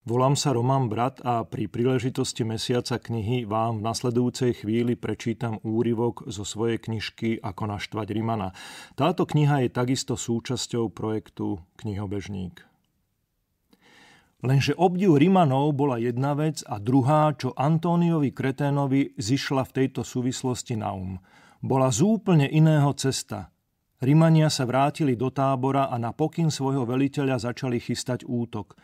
Volám sa Roman Brat a pri príležitosti Mesiaca knihy vám v nasledujúcej chvíli prečítam úryvok zo svojej knižky Ako naštvať Rimana. Táto kniha je takisto súčasťou projektu Knihobežník. Lenže obdiv Rimanov bola jedna vec a druhá, čo Antóniovi Kreténovi zišla v tejto súvislosti na um. Bola z úplne iného cesta. Rimania sa vrátili do tábora a na pokyn svojho veliteľa začali chystať útok.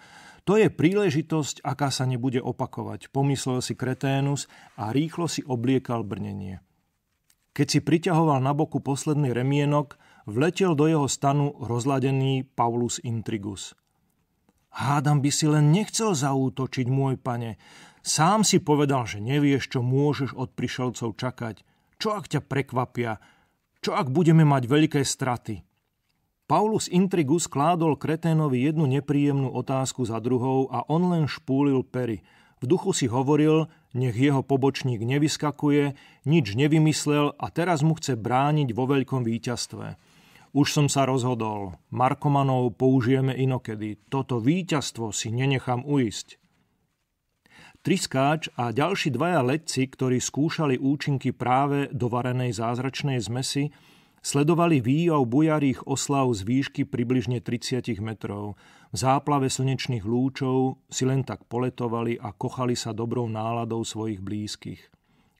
To je príležitosť, aká sa nebude opakovať, pomyslel si Kreténus a rýchlo si obliekal brnenie. Keď si priťahoval na boku posledný remienok, vletel do jeho stanu rozladený Paulus Intrigus. Hádam by si len nechcel zaútočiť, môj pane. Sám si povedal, že nevieš, čo môžeš od prišelcov čakať. Čo ak ťa prekvapia? Čo ak budeme mať veľké straty? Paulus Intrigus kládol Kreténovi jednu nepríjemnú otázku za druhou a on len špúlil pery. V duchu si hovoril, nech jeho pobočník nevyskakuje, nič nevymyslel a teraz mu chce brániť vo veľkom víťazstve. Už som sa rozhodol, Markomanov použijeme inokedy, toto víťazstvo si nenechám uísť. Triskáč a ďalší dvaja letci, ktorí skúšali účinky práve dovarenej zázračnej zmesi, Sledovali výjav bujarých oslav z výšky približne 30 metrov. V záplave slnečných lúčov si len tak poletovali a kochali sa dobrou náladou svojich blízkych.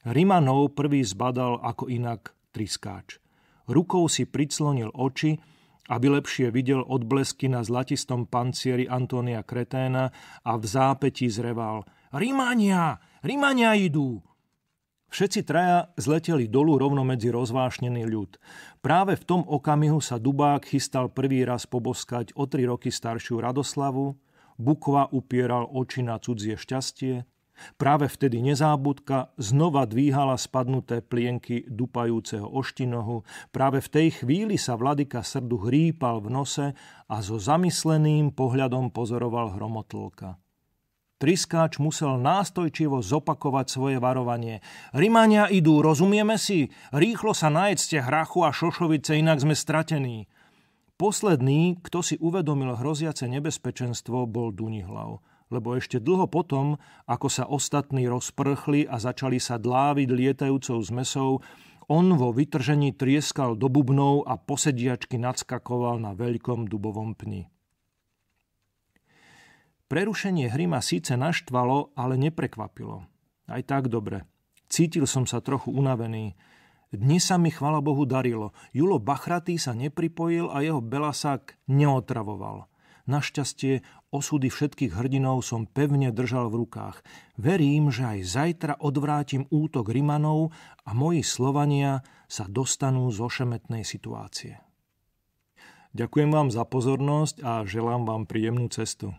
Rimanov prvý zbadal ako inak triskáč. Rukou si priclonil oči, aby lepšie videl odblesky na zlatistom pancieri Antonia Kreténa a v zápetí zreval Rímania! rimania idú! Všetci traja zleteli dolu rovno medzi rozvášnený ľud. Práve v tom okamihu sa Dubák chystal prvý raz poboskať o tri roky staršiu Radoslavu, Bukva upieral oči na cudzie šťastie, práve vtedy nezábudka znova dvíhala spadnuté plienky dupajúceho oštinohu, práve v tej chvíli sa vladyka srdu hrípal v nose a so zamysleným pohľadom pozoroval hromotlka. Triskáč musel nástojčivo zopakovať svoje varovanie. Rimania idú, rozumieme si? Rýchlo sa najedzte hrachu a šošovice, inak sme stratení. Posledný, kto si uvedomil hroziace nebezpečenstvo, bol Dunihlav. Lebo ešte dlho potom, ako sa ostatní rozprchli a začali sa dláviť lietajúcou zmesou, on vo vytržení trieskal do bubnov a posediačky nadskakoval na veľkom dubovom pni. Prerušenie hry ma síce naštvalo, ale neprekvapilo. Aj tak dobre. Cítil som sa trochu unavený. Dnes sa mi, chvala Bohu, darilo. Julo Bachratý sa nepripojil a jeho belasák neotravoval. Našťastie osudy všetkých hrdinov som pevne držal v rukách. Verím, že aj zajtra odvrátim útok Rimanov a moji Slovania sa dostanú zo šemetnej situácie. Ďakujem vám za pozornosť a želám vám príjemnú cestu.